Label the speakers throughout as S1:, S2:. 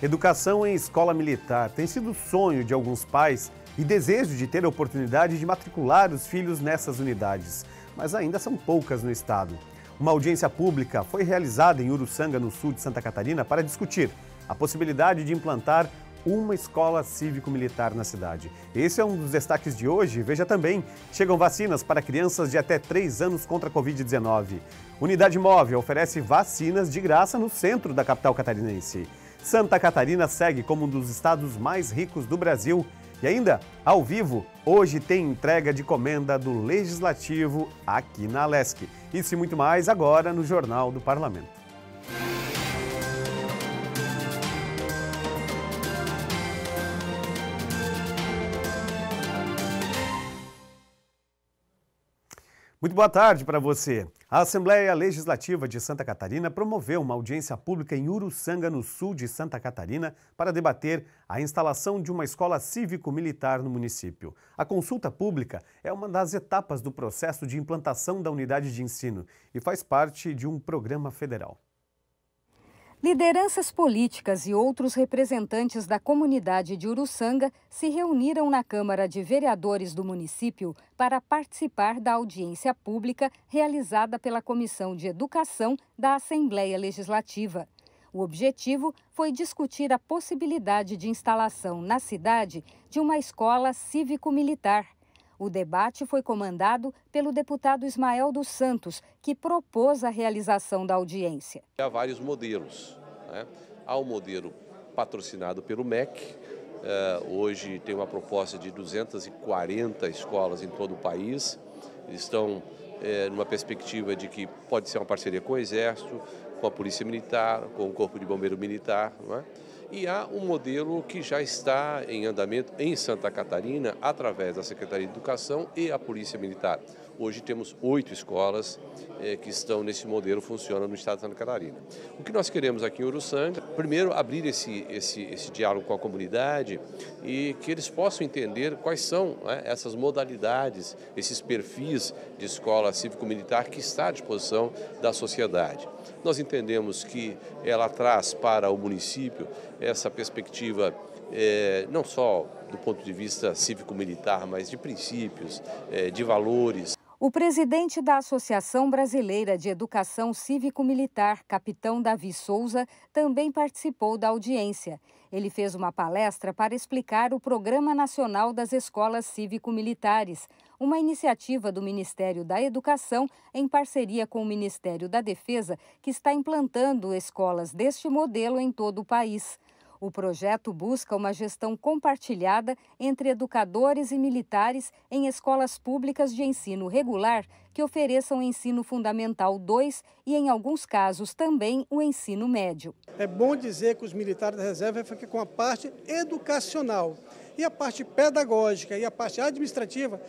S1: Educação em escola militar tem sido sonho de alguns pais e desejo de ter a oportunidade de matricular os filhos nessas unidades, mas ainda são poucas no estado. Uma audiência pública foi realizada em Uruçanga, no sul de Santa Catarina, para discutir a possibilidade de implantar uma escola cívico-militar na cidade. Esse é um dos destaques de hoje. Veja também, chegam vacinas para crianças de até 3 anos contra a Covid-19. Unidade Móvel oferece vacinas de graça no centro da capital catarinense. Santa Catarina segue como um dos estados mais ricos do Brasil. E ainda, ao vivo, hoje tem entrega de comenda do Legislativo aqui na Lesc. Isso e muito mais agora no Jornal do Parlamento. Muito boa tarde para você. A Assembleia Legislativa de Santa Catarina promoveu uma audiência pública em Uruçanga, no sul de Santa Catarina, para debater a instalação de uma escola cívico-militar no município. A consulta pública é uma das etapas do processo de implantação da unidade de ensino e faz parte de um programa federal.
S2: Lideranças políticas e outros representantes da comunidade de Uruçanga se reuniram na Câmara de Vereadores do município para participar da audiência pública realizada pela Comissão de Educação da Assembleia Legislativa. O objetivo foi discutir a possibilidade de instalação na cidade de uma escola cívico-militar o debate foi comandado pelo deputado Ismael dos Santos, que propôs a realização da audiência.
S3: Há vários modelos. Né? Há o um modelo patrocinado pelo MEC. Eh, hoje tem uma proposta de 240 escolas em todo o país. Eles estão eh, numa perspectiva de que pode ser uma parceria com o Exército, com a Polícia Militar, com o Corpo de Bombeiro Militar, não é? E há um modelo que já está em andamento em Santa Catarina, através da Secretaria de Educação e a Polícia Militar. Hoje temos oito escolas eh, que estão nesse modelo, funcionando no estado de Santa Catarina. O que nós queremos aqui em Uruçanga, primeiro abrir esse, esse, esse diálogo com a comunidade e que eles possam entender quais são né, essas modalidades, esses perfis de escola cívico-militar que está à disposição da sociedade. Nós entendemos que ela traz para o município essa perspectiva é, não só do ponto de vista cívico-militar, mas de princípios, é, de valores.
S2: O presidente da Associação Brasileira de Educação Cívico-Militar, capitão Davi Souza, também participou da audiência. Ele fez uma palestra para explicar o Programa Nacional das Escolas Cívico-Militares, uma iniciativa do Ministério da Educação em parceria com o Ministério da Defesa, que está implantando escolas deste modelo em todo o país. O projeto busca uma gestão compartilhada entre educadores e militares em escolas públicas de ensino regular que ofereçam ensino fundamental 2 e, em alguns casos, também o ensino médio.
S3: É bom dizer que os militares da reserva ficam é com a parte educacional. E a parte pedagógica e a parte
S1: administrativa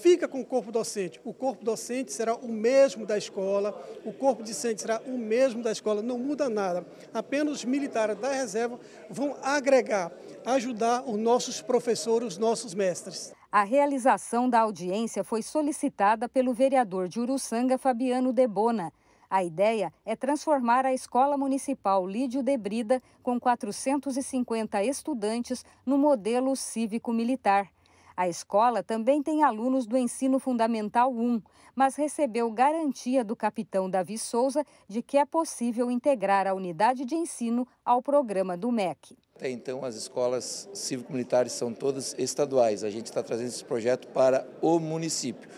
S1: fica com o corpo docente. O corpo docente será o mesmo da escola, o corpo discente será o mesmo da escola, não muda nada. Apenas os militares da reserva
S3: vão agregar, ajudar os nossos professores, os nossos mestres.
S2: A realização da audiência foi solicitada pelo vereador de Uruçanga, Fabiano Debona. A ideia é transformar a Escola Municipal Lídio Debrida, com 450 estudantes, no modelo cívico-militar. A escola também tem alunos do ensino fundamental 1, mas recebeu garantia do capitão Davi Souza de que é possível integrar a unidade de ensino ao programa do MEC.
S4: Até então, as escolas cívico-militares são todas estaduais. A gente está trazendo esse projeto para o município.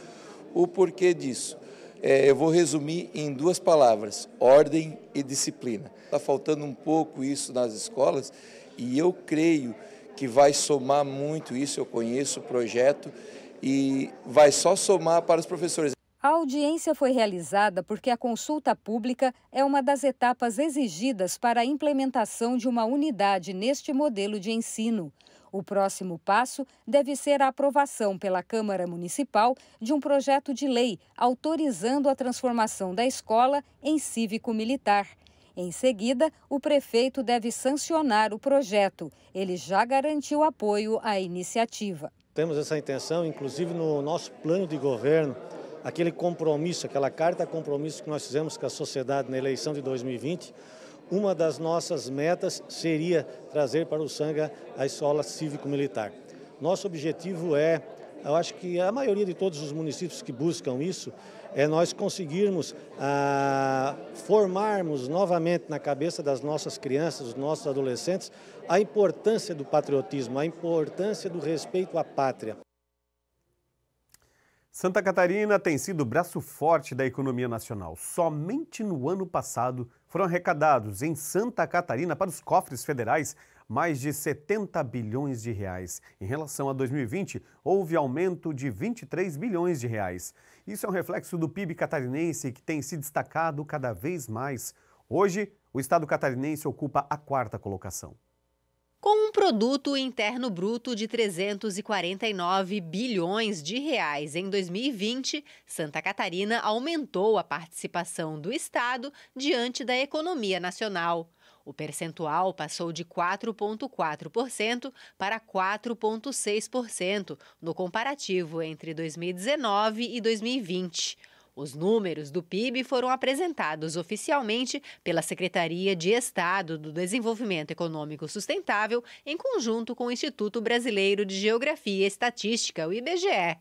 S4: O porquê disso? É, eu vou resumir em duas palavras: ordem e disciplina. Está faltando um pouco isso nas escolas e eu creio que vai somar muito isso. Eu conheço o projeto e vai só somar para os professores.
S2: A audiência foi realizada porque a consulta pública é uma das etapas exigidas para a implementação de uma unidade neste modelo de ensino. O próximo passo deve ser a aprovação pela Câmara Municipal de um projeto de lei autorizando a transformação da escola em cívico-militar. Em seguida, o prefeito deve sancionar o projeto. Ele já garantiu apoio à iniciativa.
S1: Temos essa intenção, inclusive no nosso plano de governo, aquele compromisso, aquela carta compromisso que nós fizemos com a sociedade na eleição de 2020 uma das nossas metas seria trazer para o Sanga a escola cívico-militar. Nosso objetivo é, eu acho que a maioria de todos os municípios que buscam isso, é nós conseguirmos ah, formarmos novamente na cabeça das nossas crianças, dos nossos adolescentes, a importância do patriotismo, a importância do respeito à pátria. Santa Catarina tem sido o braço forte da economia nacional. Somente no ano passado, foram arrecadados em Santa Catarina para os cofres federais mais de 70 bilhões de reais. Em relação a 2020, houve aumento de 23 bilhões de reais. Isso é um reflexo do PIB catarinense que tem se destacado cada vez mais. Hoje, o estado catarinense ocupa a quarta colocação.
S5: Com um produto interno bruto de 349 bilhões de reais em 2020, Santa Catarina aumentou a participação do estado diante da economia nacional. O percentual passou de 4,4% para 4,6% no comparativo entre 2019 e 2020. Os números do PIB foram apresentados oficialmente pela Secretaria de Estado do Desenvolvimento Econômico Sustentável, em conjunto com o Instituto Brasileiro de Geografia e Estatística, o IBGE.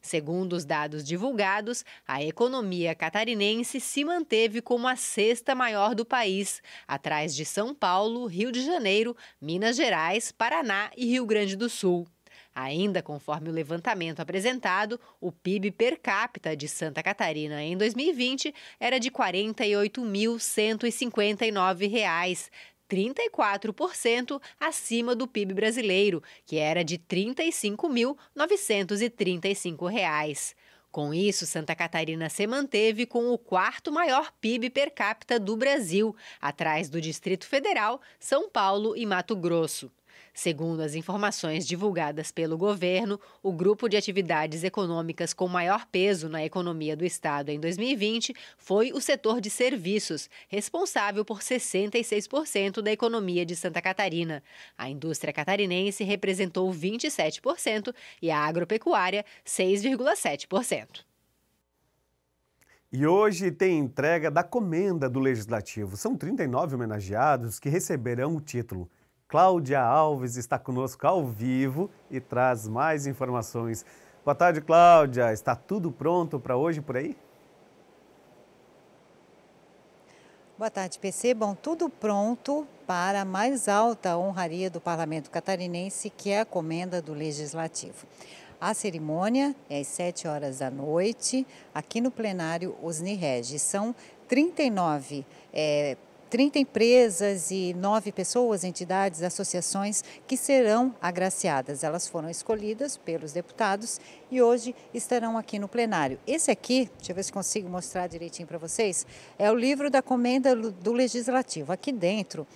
S5: Segundo os dados divulgados, a economia catarinense se manteve como a sexta maior do país, atrás de São Paulo, Rio de Janeiro, Minas Gerais, Paraná e Rio Grande do Sul. Ainda conforme o levantamento apresentado, o PIB per capita de Santa Catarina em 2020 era de R$ 48.159. 34% acima do PIB brasileiro, que era de R$ 35.935. Com isso, Santa Catarina se manteve com o quarto maior PIB per capita do Brasil, atrás do Distrito Federal, São Paulo e Mato Grosso. Segundo as informações divulgadas pelo governo, o grupo de atividades econômicas com maior peso na economia do estado em 2020 foi o setor de serviços, responsável por 66% da economia de Santa Catarina. A indústria catarinense representou 27% e a agropecuária 6,7%.
S1: E hoje tem entrega da comenda do Legislativo. São 39 homenageados que receberão o título Cláudia Alves está conosco ao vivo e traz mais informações. Boa tarde, Cláudia. Está tudo pronto para hoje por aí?
S6: Boa tarde, PC. Bom, tudo pronto para a mais alta honraria do Parlamento Catarinense, que é a comenda do Legislativo. A cerimônia é às 7 horas da noite, aqui no plenário Osni Nireges. São 39 é, 30 empresas e 9 pessoas, entidades, associações que serão agraciadas. Elas foram escolhidas pelos deputados e hoje estarão aqui no plenário. Esse aqui, deixa eu ver se consigo mostrar direitinho para vocês, é o livro da comenda do Legislativo. Aqui dentro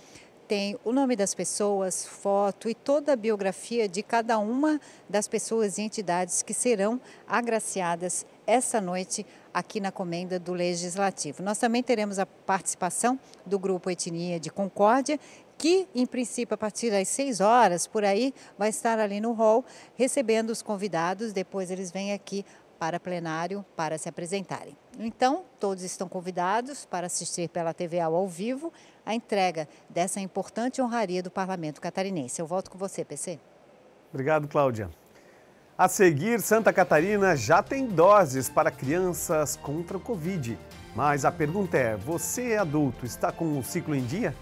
S6: tem o nome das pessoas, foto e toda a biografia de cada uma das pessoas e entidades que serão agraciadas essa noite aqui na Comenda do Legislativo. Nós também teremos a participação do Grupo Etnia de Concórdia, que, em princípio, a partir das 6 horas, por aí, vai estar ali no hall, recebendo os convidados, depois eles vêm aqui para plenário para se apresentarem. Então, todos estão convidados para assistir pela TV ao vivo a entrega dessa importante honraria do Parlamento Catarinense. Eu volto com você, PC.
S1: Obrigado, Cláudia. A seguir, Santa Catarina já tem doses para crianças contra o Covid. Mas a pergunta é: você é adulto, está com o ciclo em dia?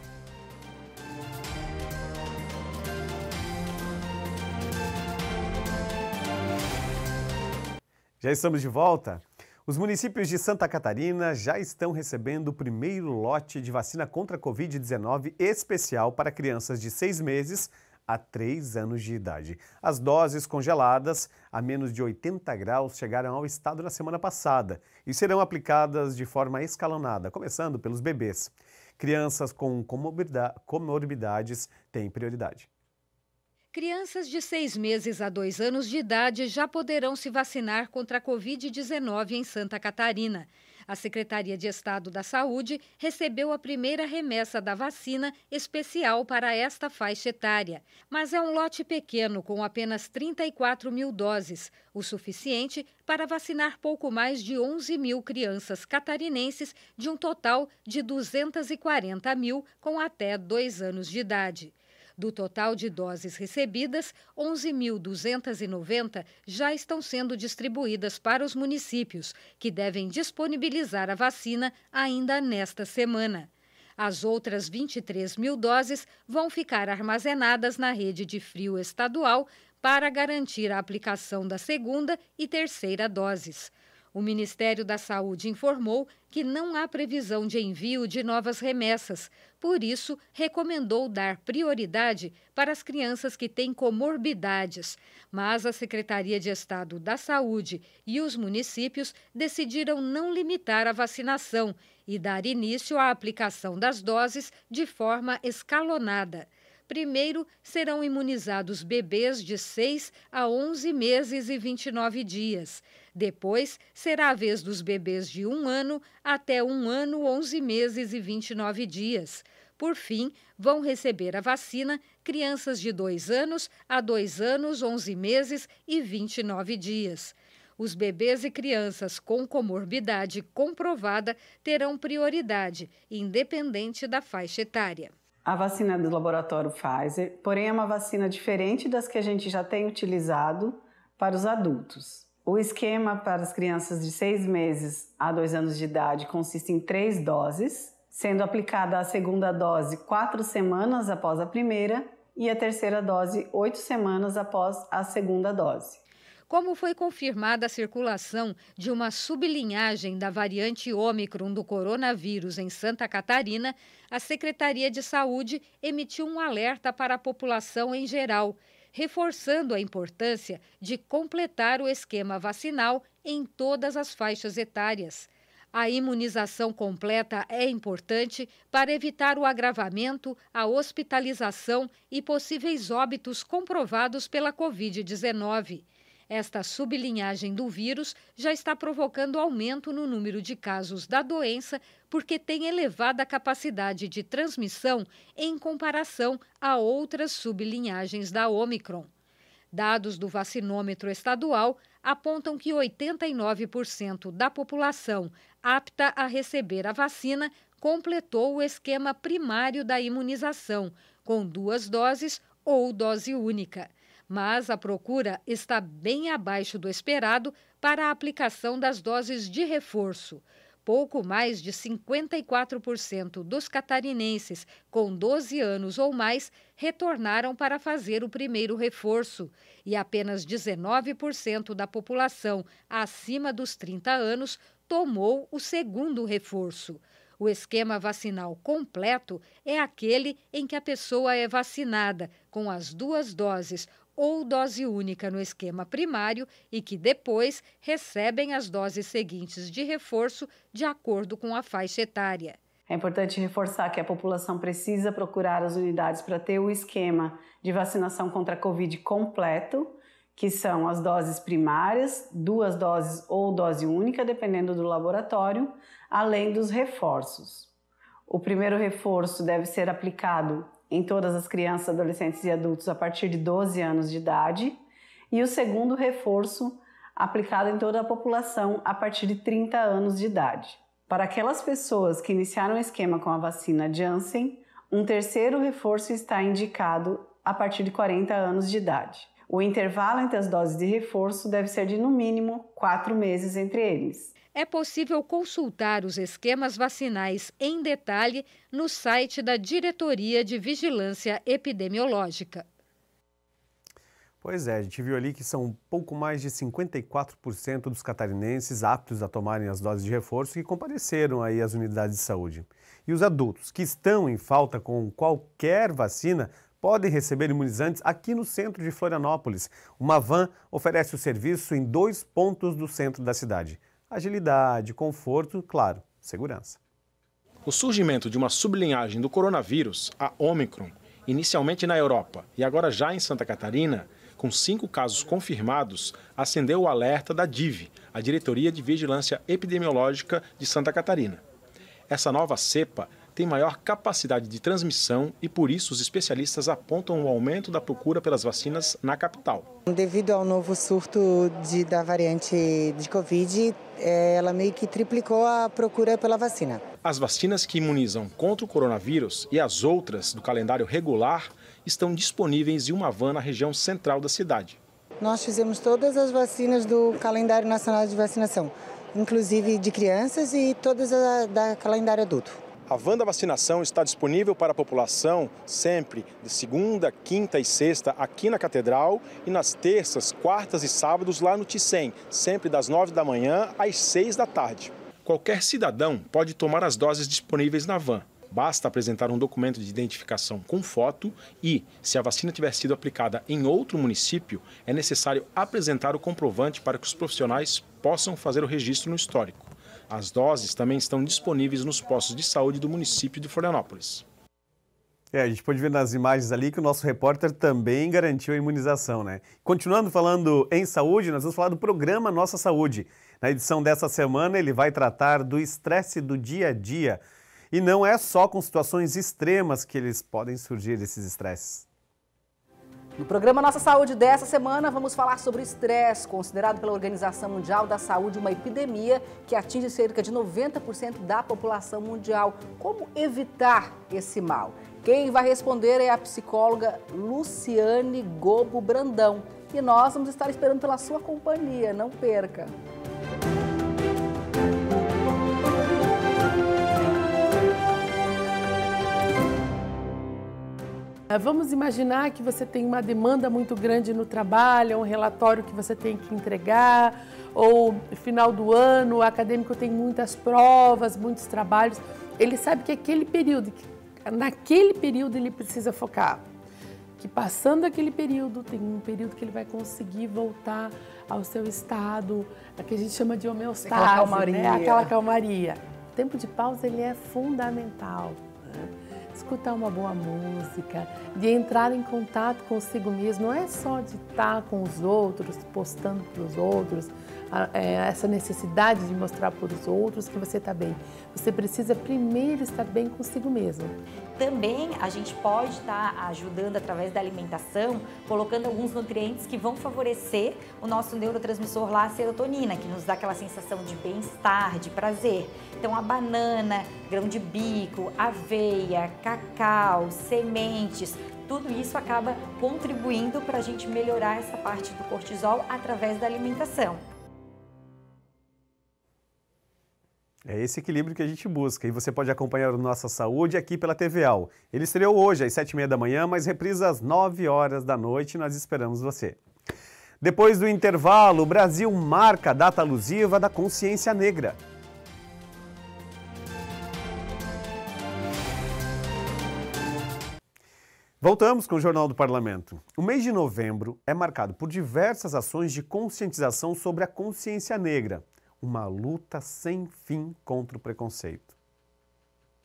S1: Já estamos de volta. Os municípios de Santa Catarina já estão recebendo o primeiro lote de vacina contra a Covid-19 especial para crianças de seis meses a 3 anos de idade. As doses congeladas a menos de 80 graus chegaram ao estado na semana passada e serão aplicadas de forma escalonada, começando pelos bebês. Crianças com comorbidades têm prioridade.
S2: Crianças de seis meses a dois anos de idade já poderão se vacinar contra a Covid-19 em Santa Catarina. A Secretaria de Estado da Saúde recebeu a primeira remessa da vacina especial para esta faixa etária, mas é um lote pequeno com apenas 34 mil doses, o suficiente para vacinar pouco mais de 11 mil crianças catarinenses de um total de 240 mil com até dois anos de idade. Do total de doses recebidas, 11.290 já estão sendo distribuídas para os municípios, que devem disponibilizar a vacina ainda nesta semana. As outras 23 mil doses vão ficar armazenadas na rede de frio estadual para garantir a aplicação da segunda e terceira doses. O Ministério da Saúde informou que não há previsão de envio de novas remessas, por isso, recomendou dar prioridade para as crianças que têm comorbidades. Mas a Secretaria de Estado da Saúde e os municípios decidiram não limitar a vacinação e dar início à aplicação das doses de forma escalonada. Primeiro serão imunizados bebês de 6 a 11 meses e 29 dias. Depois será a vez dos bebês de 1 ano até 1 ano, 11 meses e 29 dias. Por fim, vão receber a vacina crianças de 2 anos a 2 anos, 11 meses e 29 dias. Os bebês e crianças com comorbidade comprovada terão prioridade, independente da faixa etária
S7: a vacina do laboratório Pfizer, porém é uma vacina diferente das que a gente já tem utilizado para os adultos. O esquema para as crianças de 6 meses a 2 anos de idade consiste em três doses, sendo aplicada a segunda dose quatro semanas após a primeira e a terceira dose oito semanas após a segunda dose como foi
S2: confirmada a circulação de uma sublinhagem da variante Ômicron do coronavírus em Santa Catarina, a Secretaria de Saúde emitiu um alerta para a população em geral, reforçando a importância de completar o esquema vacinal em todas as faixas etárias. A imunização completa é importante para evitar o agravamento, a hospitalização e possíveis óbitos comprovados pela Covid-19. Esta sublinhagem do vírus já está provocando aumento no número de casos da doença, porque tem elevada capacidade de transmissão em comparação a outras sublinhagens da Omicron. Dados do vacinômetro estadual apontam que 89% da população apta a receber a vacina completou o esquema primário da imunização, com duas doses ou dose única mas a procura está bem abaixo do esperado para a aplicação das doses de reforço. Pouco mais de 54% dos catarinenses com 12 anos ou mais retornaram para fazer o primeiro reforço e apenas 19% da população acima dos 30 anos tomou o segundo reforço. O esquema vacinal completo é aquele em que a pessoa é vacinada com as duas doses ou dose única no esquema primário e que depois recebem as doses seguintes de reforço de acordo com a faixa
S7: etária. É importante reforçar que a população precisa procurar as unidades para ter o esquema de vacinação contra a Covid completo, que são as doses primárias, duas doses ou dose única, dependendo do laboratório, além dos reforços. O primeiro reforço deve ser aplicado em todas as crianças, adolescentes e adultos a partir de 12 anos de idade, e o segundo reforço aplicado em toda a população a partir de 30 anos de idade. Para aquelas pessoas que iniciaram o esquema com a vacina Janssen, um terceiro reforço está indicado a partir de 40 anos de idade. O intervalo entre as doses de reforço deve ser de no mínimo 4 meses entre eles é possível consultar os
S2: esquemas vacinais em detalhe no site da Diretoria de Vigilância Epidemiológica.
S1: Pois é, a gente viu ali que são pouco mais de 54% dos catarinenses aptos a tomarem as doses de reforço que compareceram aí às unidades de saúde. E os adultos que estão em falta com qualquer vacina podem receber imunizantes aqui no centro de Florianópolis. Uma van oferece o serviço em dois
S8: pontos do centro da cidade agilidade, conforto, claro, segurança. O surgimento de uma sublinhagem do coronavírus, a Omicron, inicialmente na Europa e agora já em Santa Catarina, com cinco casos confirmados, acendeu o alerta da DIV, a Diretoria de Vigilância Epidemiológica de Santa Catarina. Essa nova cepa tem maior capacidade de transmissão e, por isso, os especialistas apontam o aumento da procura pelas vacinas na capital.
S6: Devido ao novo surto de, da variante de Covid, é, ela meio que triplicou a procura pela vacina.
S8: As vacinas que imunizam contra o coronavírus e as outras do calendário regular estão disponíveis em uma van na região central da cidade.
S6: Nós fizemos todas as vacinas do calendário nacional de vacinação, inclusive de crianças e todas a, da calendário adulto.
S8: A van da Vacinação está disponível para a população sempre de segunda, quinta e sexta aqui na Catedral e nas terças, quartas e sábados lá no Ticem, sempre das nove da manhã às seis da tarde. Qualquer cidadão pode tomar as doses disponíveis na van. Basta apresentar um documento de identificação com foto e, se a vacina tiver sido aplicada em outro município, é necessário apresentar o comprovante para que os profissionais possam fazer o registro no histórico. As doses também estão disponíveis nos postos de saúde do município de Florianópolis. É, a gente pode ver nas imagens ali que o nosso
S1: repórter também garantiu a imunização, né? Continuando falando em saúde, nós vamos falar do programa Nossa Saúde. Na edição dessa semana, ele vai tratar do estresse do dia a dia. E não é só com situações extremas que eles podem surgir esses estresses.
S5: No programa Nossa Saúde dessa semana, vamos falar sobre o estresse, considerado pela Organização Mundial da Saúde uma epidemia que atinge cerca de 90% da população mundial. Como evitar esse mal? Quem vai responder é a psicóloga Luciane Gobo Brandão. E nós vamos estar esperando pela sua companhia, não perca!
S7: Vamos imaginar que você tem uma demanda muito grande no trabalho, é um relatório que você tem que entregar, ou final do ano, o acadêmico tem muitas provas, muitos trabalhos. Ele sabe que aquele período, naquele período ele precisa focar. Que passando aquele período, tem um período que ele vai conseguir voltar ao seu estado, a que a gente chama de homeostase, né? aquela calmaria. Né? Aquela calmaria. O tempo de pausa ele é fundamental escutar uma boa música, de entrar em contato consigo mesmo, não é só de estar com os outros, postando para os outros, é, essa necessidade de mostrar para os outros que você está bem. Você precisa primeiro estar bem consigo mesmo.
S2: Também a gente pode estar tá ajudando através da alimentação, colocando alguns nutrientes que vão favorecer o nosso neurotransmissor lá, a serotonina, que nos dá aquela sensação de bem-estar, de prazer. Então a banana, grão de bico, aveia, cacau, sementes, tudo isso acaba contribuindo para a gente melhorar essa parte do cortisol através da alimentação.
S1: É esse equilíbrio que a gente busca e você pode acompanhar o Nossa Saúde aqui pela TVAL. Ele estreou hoje às 7h30 da manhã, mas reprisa às 9 horas da noite. Nós esperamos você. Depois do intervalo, o Brasil marca a data alusiva da consciência negra. Voltamos com o Jornal do Parlamento. O mês de novembro é marcado por diversas ações de conscientização sobre a consciência negra uma luta sem fim contra o preconceito.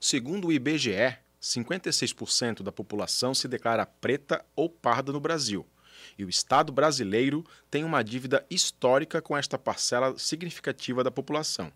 S8: Segundo o IBGE, 56% da população se declara preta ou parda no Brasil. E o Estado brasileiro tem uma dívida histórica com esta parcela significativa da população.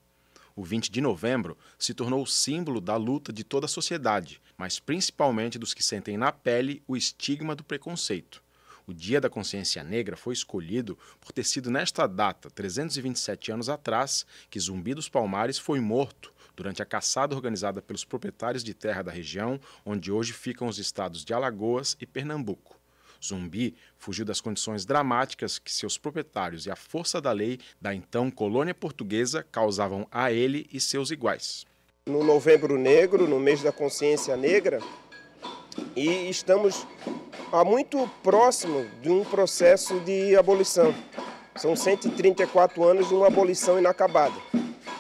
S8: O 20 de novembro se tornou o símbolo da luta de toda a sociedade, mas principalmente dos que sentem na pele o estigma do preconceito. O Dia da Consciência Negra foi escolhido por ter sido nesta data, 327 anos atrás, que Zumbi dos Palmares foi morto durante a caçada organizada pelos proprietários de terra da região, onde hoje ficam os estados de Alagoas e Pernambuco. Zumbi fugiu das condições dramáticas que seus proprietários e a força da lei da então colônia portuguesa causavam a ele e seus iguais.
S9: No Novembro Negro, no mês da consciência negra, e estamos há muito próximo de um processo de abolição. São 134 anos de uma abolição inacabada.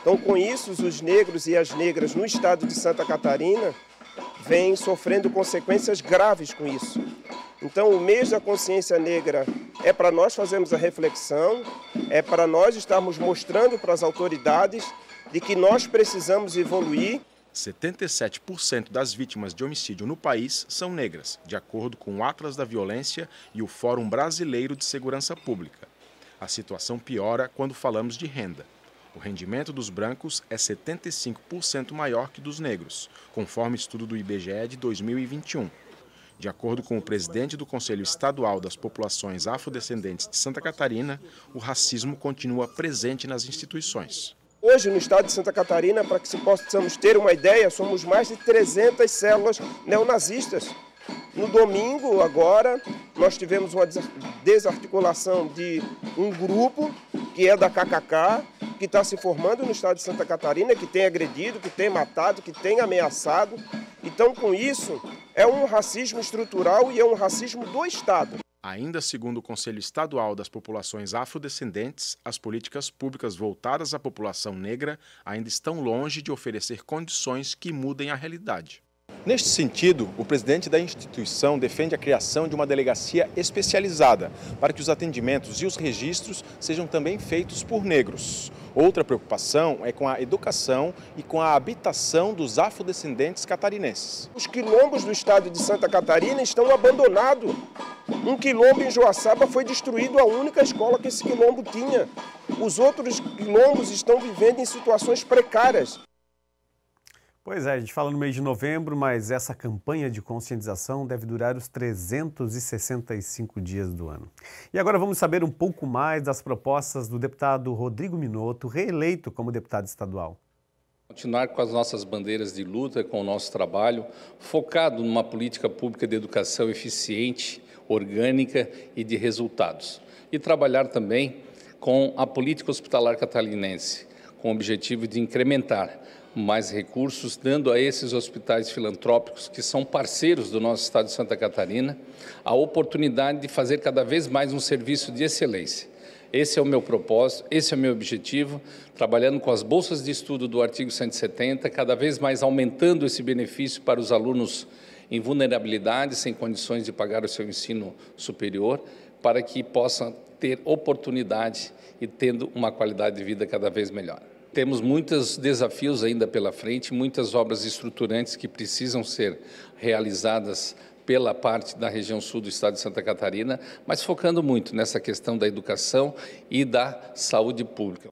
S9: Então, com isso, os negros e as negras no estado de Santa Catarina vêm sofrendo consequências graves com isso. Então, o mês da consciência negra é para nós fazermos a reflexão, é para nós estarmos mostrando para as autoridades de que nós precisamos evoluir
S8: 77% das vítimas de homicídio no país são negras, de acordo com o Atlas da Violência e o Fórum Brasileiro de Segurança Pública. A situação piora quando falamos de renda. O rendimento dos brancos é 75% maior que dos negros, conforme estudo do IBGE de 2021. De acordo com o presidente do Conselho Estadual das Populações Afrodescendentes de Santa Catarina, o racismo continua presente nas instituições.
S9: Hoje, no estado de Santa Catarina, para que se possamos ter uma ideia, somos mais de 300 células neonazistas. No domingo, agora, nós tivemos uma desarticulação de um grupo que é da KKK, que está se formando no estado de Santa Catarina, que tem agredido, que tem matado, que tem
S8: ameaçado. Então, com isso, é um racismo estrutural e é um racismo do Estado. Ainda segundo o Conselho Estadual das Populações Afrodescendentes, as políticas públicas voltadas à população negra ainda estão longe de oferecer condições que mudem a realidade. Neste sentido, o presidente da instituição defende a criação de uma delegacia especializada para que os atendimentos e os registros sejam também feitos por negros. Outra preocupação é com a educação e com a habitação dos afrodescendentes catarinenses. Os quilombos do estado de Santa Catarina estão abandonados.
S9: Um quilombo em Joaçaba foi destruído a única escola que esse quilombo tinha. Os outros quilombos estão vivendo em situações precárias.
S1: Pois é, a gente fala no mês de novembro, mas essa campanha de conscientização deve durar os 365 dias do ano. E agora vamos saber um pouco mais das propostas do deputado Rodrigo Minotto, reeleito como deputado estadual.
S4: Continuar com as nossas bandeiras de luta, com o nosso trabalho, focado numa política pública de educação eficiente, orgânica e de resultados. E trabalhar também com a política hospitalar catarinense, com o objetivo de incrementar mais recursos, dando a esses hospitais filantrópicos, que são parceiros do nosso Estado de Santa Catarina, a oportunidade de fazer cada vez mais um serviço de excelência. Esse é o meu propósito, esse é o meu objetivo, trabalhando com as bolsas de estudo do artigo 170, cada vez mais aumentando esse benefício para os alunos em vulnerabilidade, sem condições de pagar o seu ensino superior, para que possam ter oportunidade e tendo uma qualidade de vida cada vez melhor. Temos muitos desafios ainda pela frente, muitas obras estruturantes que precisam ser realizadas pela parte da região sul do estado de Santa Catarina, mas focando muito nessa questão da educação e da saúde pública.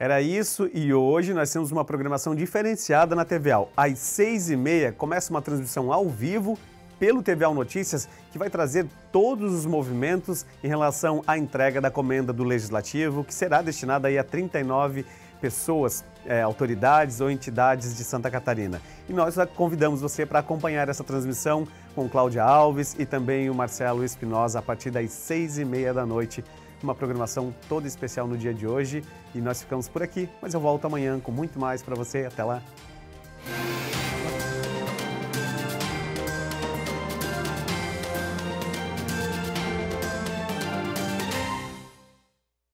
S1: Era isso e hoje nós temos uma programação diferenciada na TVAL. Às seis e meia começa uma transmissão ao vivo pelo TVAL Notícias que vai trazer todos os movimentos em relação à entrega da comenda do Legislativo, que será destinada aí a 39 pessoas, é, autoridades ou entidades de Santa Catarina. E nós convidamos você para acompanhar essa transmissão com Cláudia Alves e também o Marcelo Espinosa a partir das seis e meia da noite uma programação toda especial no dia de hoje. E nós ficamos por aqui, mas eu volto amanhã com muito mais para você. Até lá!